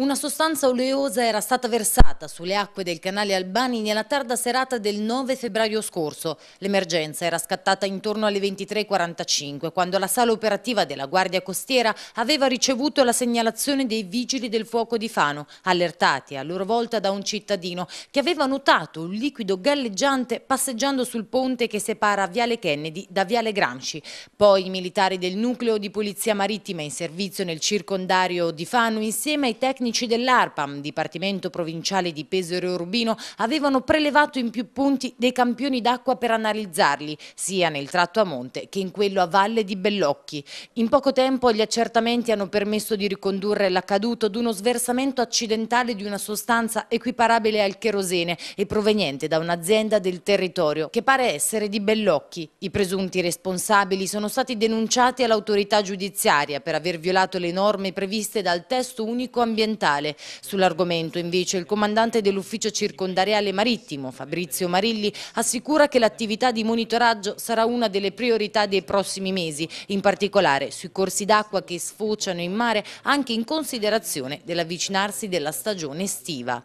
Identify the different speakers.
Speaker 1: Una sostanza oleosa era stata versata sulle acque del canale Albani nella tarda serata del 9 febbraio scorso. L'emergenza era scattata intorno alle 23.45, quando la sala operativa della Guardia Costiera aveva ricevuto la segnalazione dei vigili del fuoco di Fano, allertati a loro volta da un cittadino che aveva notato un liquido galleggiante passeggiando sul ponte che separa Viale Kennedy da Viale Gramsci. Poi i militari del nucleo di polizia marittima in servizio nel circondario di Fano, insieme ai tecnici tecnici dell'ARPAM, Dipartimento Provinciale di Pesaro e Urbino, avevano prelevato in più punti dei campioni d'acqua per analizzarli, sia nel tratto a monte che in quello a valle di Bellocchi. In poco tempo gli accertamenti hanno permesso di ricondurre l'accaduto ad uno sversamento accidentale di una sostanza equiparabile al cherosene e proveniente da un'azienda del territorio, che pare essere di Bellocchi. I presunti responsabili sono stati denunciati all'autorità giudiziaria per aver violato le norme previste dal testo unico ambientale ambientale. Sull'argomento invece il comandante dell'ufficio circondariale marittimo Fabrizio Marilli assicura che l'attività di monitoraggio sarà una delle priorità dei prossimi mesi, in particolare sui corsi d'acqua che sfociano in mare anche in considerazione dell'avvicinarsi della stagione estiva.